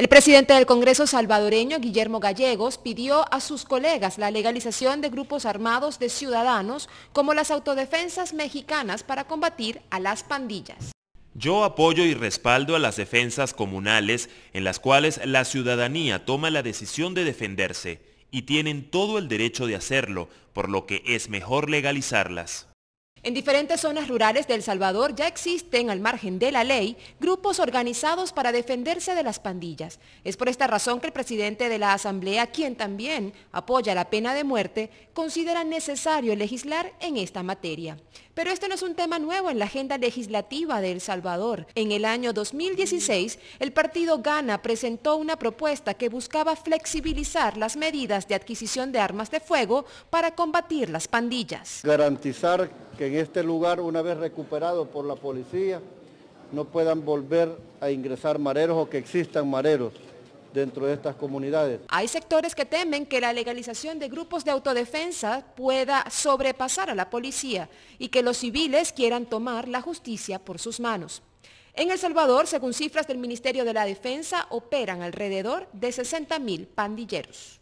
El presidente del Congreso salvadoreño, Guillermo Gallegos, pidió a sus colegas la legalización de grupos armados de ciudadanos como las autodefensas mexicanas para combatir a las pandillas. Yo apoyo y respaldo a las defensas comunales en las cuales la ciudadanía toma la decisión de defenderse y tienen todo el derecho de hacerlo, por lo que es mejor legalizarlas. En diferentes zonas rurales de El Salvador ya existen, al margen de la ley, grupos organizados para defenderse de las pandillas. Es por esta razón que el presidente de la Asamblea, quien también apoya la pena de muerte, considera necesario legislar en esta materia. Pero este no es un tema nuevo en la agenda legislativa de El Salvador. En el año 2016, el partido Gana presentó una propuesta que buscaba flexibilizar las medidas de adquisición de armas de fuego para combatir las pandillas. Garantizar que en este lugar, una vez recuperado por la policía, no puedan volver a ingresar mareros o que existan mareros dentro de estas comunidades. Hay sectores que temen que la legalización de grupos de autodefensa pueda sobrepasar a la policía y que los civiles quieran tomar la justicia por sus manos. En El Salvador, según cifras del Ministerio de la Defensa, operan alrededor de 60.000 pandilleros.